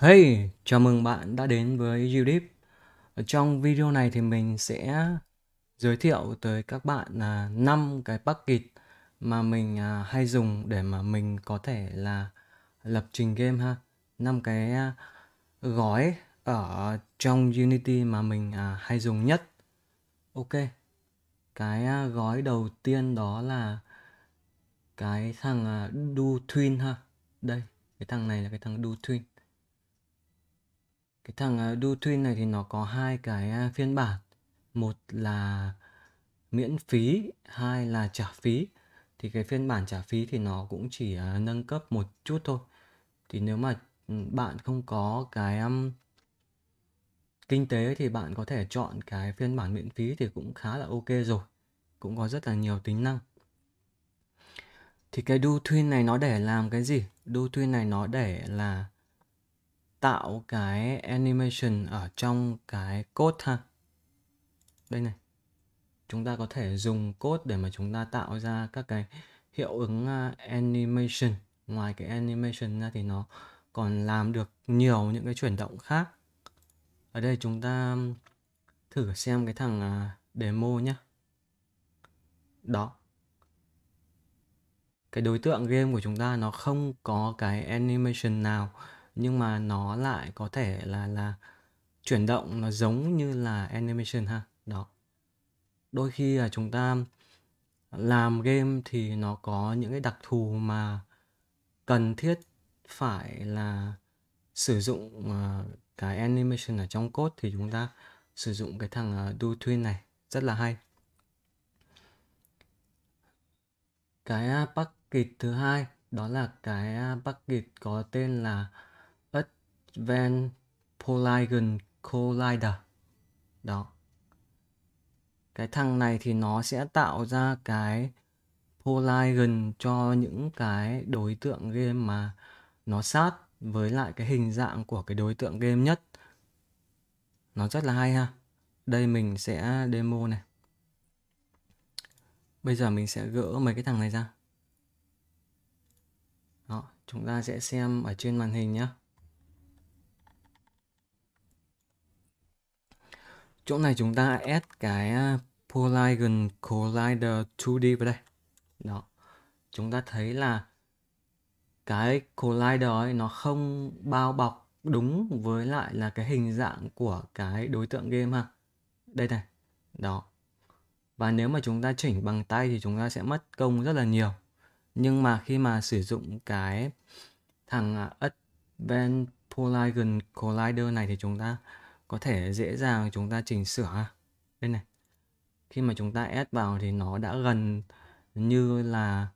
Hey, chào mừng bạn đã đến với Udip. Ở trong video này thì mình sẽ giới thiệu tới các bạn là 5 cái bucket mà mình à, hay dùng để mà mình có thể là lập trình game ha. 5 cái à, gói ở trong Unity mà mình à, hay dùng nhất. Ok. Cái gói đầu tiên đó là cái thằng Do Twin ha. Đây, cái thằng này là cái thằng Do Twin cái thằng à, DuTwin này thì nó có hai cái à, phiên bản một là miễn phí hai là trả phí thì cái phiên bản trả phí thì nó cũng chỉ à, nâng cấp một chút thôi thì nếu mà ừ, bạn không có cái um, kinh tế thì bạn có thể chọn cái phiên bản miễn phí thì cũng khá là ok rồi cũng có rất là nhiều tính năng thì cái DuTwin này nó để làm cái gì DuTwin này nó để là tạo cái animation ở trong cái code ha đây này chúng ta có thể dùng code để mà chúng ta tạo ra các cái hiệu ứng à, animation ngoài cái animation ra thì nó còn làm được nhiều những cái chuyển động khác ở đây chúng ta thử xem cái thằng à, demo nhé đó cái đối tượng game của chúng ta nó không có cái animation nào nhưng mà nó lại có thể là là chuyển động nó giống như là animation ha đó đôi khi là chúng ta làm game thì nó có những cái đặc thù mà cần thiết phải là sử dụng ờ, cái animation ở trong code thì chúng ta sử dụng cái thằng ờ, do twin này rất là hay cái à, bucket thứ hai đó là cái à, bucket có tên là Van Polygon Collider đó cái thằng này thì nó sẽ tạo ra cái polygon cho những cái đối tượng game mà nó sát với lại cái hình dạng của cái đối tượng game nhất nó rất là hay ha đây mình sẽ demo này bây giờ mình sẽ gỡ mấy cái thằng này ra đó chúng ta sẽ xem ở trên màn hình nhé chỗ này chúng ta add cái à, Polygon Collider 2D vào đây đó chúng ta thấy là cái collider ấy nó không bao bọc đúng với lại là cái hình dạng của cái đối tượng game ha đây này đó và nếu mà chúng ta chỉnh bằng tay thì chúng ta sẽ mất công rất là nhiều nhưng mà khi mà sử dụng cái thằng à, Advanced Polygon Collider này thì chúng ta có thể dễ dàng chúng ta chỉnh sửa đây này khi mà chúng ta ép vào thì nó đã gần như là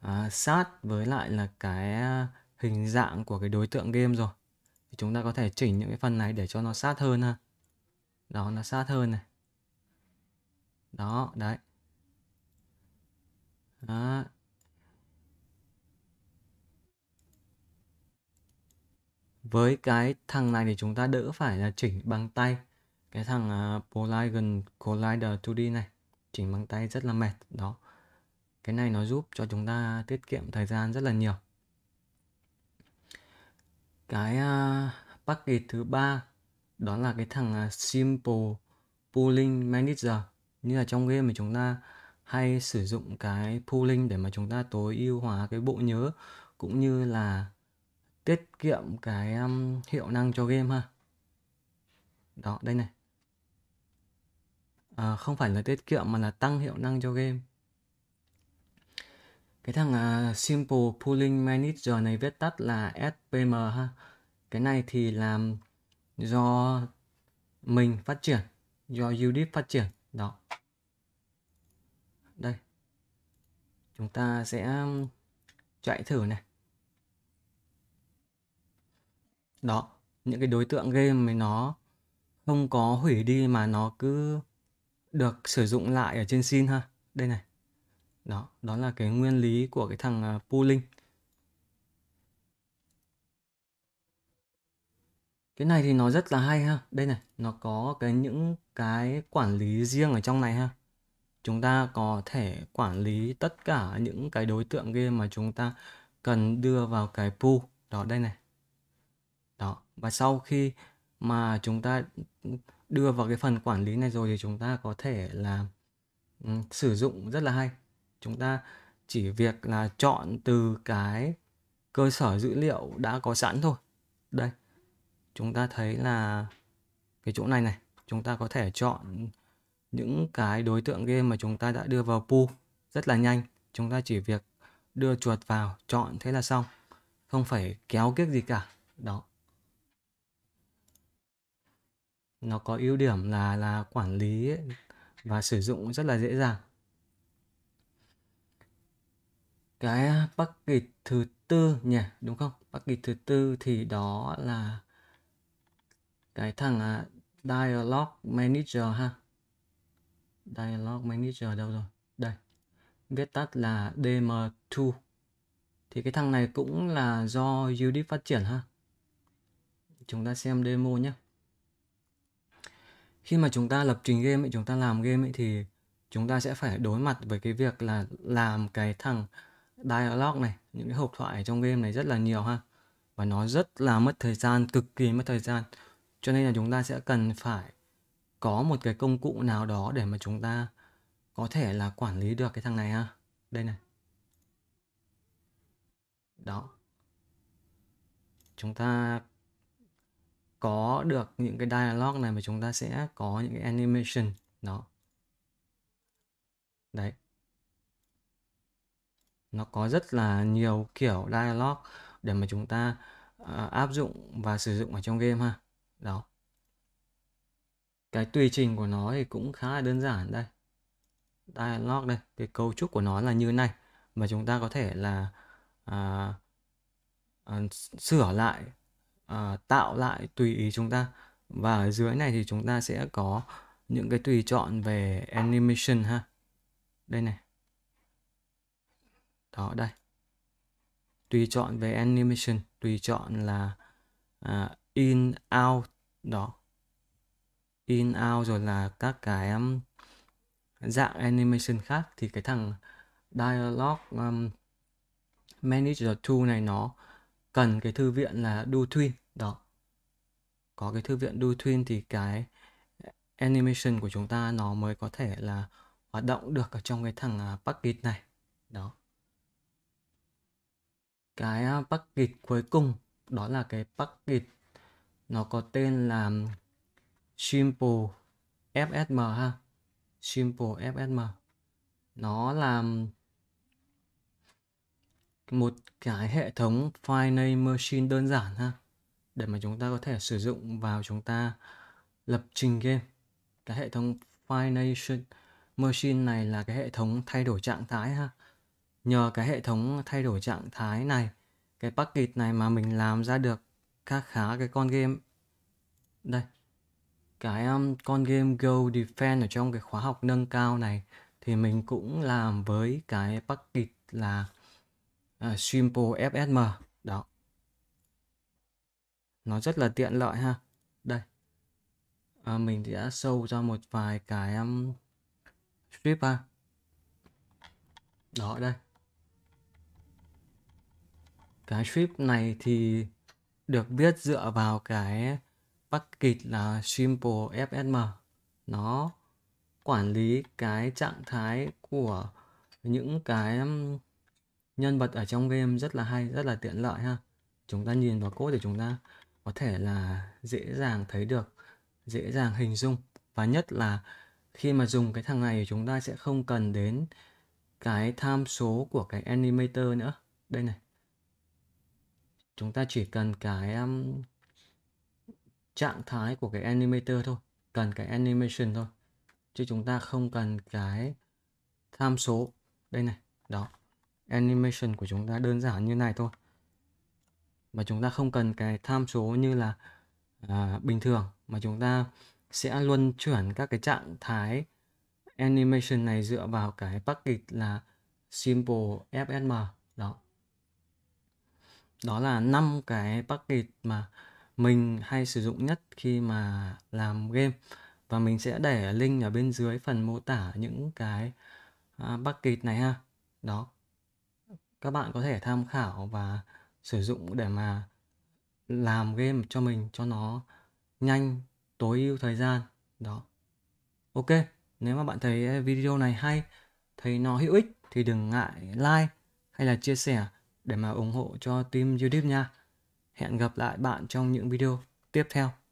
à, sát với lại là cái hình dạng của cái đối tượng game rồi thì chúng ta có thể chỉnh những cái phần này để cho nó sát hơn ha đó nó sát hơn này đó đấy đó, với cái thằng này thì chúng ta đỡ phải là chỉnh bằng tay cái thằng uh, Polygon Collider 2D này chỉnh bằng tay rất là mệt đó cái này nó giúp cho chúng ta tiết kiệm thời gian rất là nhiều cái uh, package thứ ba đó là cái thằng uh, simple pooling manager như là trong game mà chúng ta hay sử dụng cái pooling để mà chúng ta tối ưu hóa cái bộ nhớ cũng như là tiết kiệm cái um, hiệu năng cho game ha đó đây này à, không phải là tiết kiệm mà là tăng hiệu năng cho game cái thằng uh, Simple Pooling Manager này viết tắt là SPM ha cái này thì làm do mình phát triển do Udip phát triển đó đây chúng ta sẽ um, chạy thử này đó những cái đối tượng game mà nó không có hủy đi mà nó cứ được sử dụng lại ở trên sim ha đây này đó đó là cái nguyên lý của cái thằng à, pooling cái này thì nó rất là hay ha đây này nó có cái những cái quản lý riêng ở trong này ha chúng ta có thể quản lý tất cả những cái đối tượng game mà chúng ta cần đưa vào cái pool đó đây này đó và sau khi mà chúng ta đưa vào cái phần quản lý này rồi thì chúng ta có thể là um, sử dụng rất là hay chúng ta chỉ việc là chọn từ cái cơ sở dữ liệu đã có sẵn thôi đây chúng ta thấy là cái chỗ này này chúng ta có thể chọn những cái đối tượng game mà chúng ta đã đưa vào pool rất là nhanh chúng ta chỉ việc đưa chuột vào chọn thế là xong không phải kéo kiếc gì cả đó nó có ưu điểm là là quản lý và sử dụng rất là dễ dàng cái package thứ tư nhỉ đúng không package thứ tư thì đó là cái thằng à, dialog manager ha dialog manager đâu rồi đây viết tắt là dm2 thì cái thằng này cũng là do Udip phát triển ha chúng ta xem demo nhé khi mà chúng ta lập trình game ấy, chúng ta làm game ấy thì chúng ta sẽ phải đối mặt với cái việc là làm cái thằng dialog này những cái hộp thoại trong game này rất là nhiều ha và nó rất là mất thời gian cực kỳ mất thời gian cho nên là chúng ta sẽ cần phải có một cái công cụ nào đó để mà chúng ta có thể là quản lý được cái thằng này ha đây này đó chúng ta có được những cái dialogue này mà chúng ta sẽ có những cái animation nó đấy nó có rất là nhiều kiểu dialogue để mà chúng ta uh, áp dụng và sử dụng ở trong game ha đó cái tùy trình của nó thì cũng khá là đơn giản đây dialogue đây cái cấu trúc của nó là như này mà chúng ta có thể là uh, uh, sửa lại à, tạo lại tùy ý chúng ta và ở dưới này thì chúng ta sẽ có những cái tùy chọn về animation ha đây này đó đây tùy chọn về animation tùy chọn là à, in out đó in out rồi là các cái um, dạng animation khác thì cái thằng dialog um, manager tool này nó cần cái thư viện là Dutwin đó có cái thư viện Dutwin thì cái animation của chúng ta nó mới có thể là hoạt động được ở trong cái thằng à, package này đó cái à, package cuối cùng đó là cái package nó có tên là simple fsm ha simple fsm nó làm một cái hệ thống file name machine đơn giản ha để mà chúng ta có thể sử dụng vào chúng ta lập trình game cái hệ thống file nation machine này là cái hệ thống thay đổi trạng thái ha nhờ cái hệ thống thay đổi trạng thái này cái package này mà mình làm ra được khá khá cái con game đây cái um, con game Go Defend ở trong cái khóa học nâng cao này thì mình cũng làm với cái package là à, Simple FSM đó nó rất là tiện lợi ha đây à, mình đã sâu ra một vài cái um, strip ha đó đây cái strip này thì được biết dựa vào cái package là simple fsm nó quản lý cái trạng thái của những cái um, nhân vật ở trong game rất là hay rất là tiện lợi ha chúng ta nhìn vào code để chúng ta có thể là dễ dàng thấy được dễ dàng hình dung và nhất là khi mà dùng cái thằng này chúng ta sẽ không cần đến cái tham số của cái animator nữa đây này chúng ta chỉ cần cái um, trạng thái của cái animator thôi cần cái animation thôi chứ chúng ta không cần cái tham số đây này đó animation của chúng ta đơn giản như này thôi mà chúng ta không cần cái tham số như là à, bình thường mà chúng ta sẽ luân chuyển các cái trạng thái animation này dựa vào cái package là simple fsm đó đó là năm cái package mà mình hay sử dụng nhất khi mà làm game và mình sẽ để link ở bên dưới phần mô tả những cái à, uh, package này ha đó các bạn có thể tham khảo và sử dụng để mà làm game cho mình cho nó nhanh tối ưu thời gian đó ok nếu mà bạn thấy video này hay thấy nó hữu ích thì đừng ngại like hay là chia sẻ để mà ủng hộ cho team youtube nha hẹn gặp lại bạn trong những video tiếp theo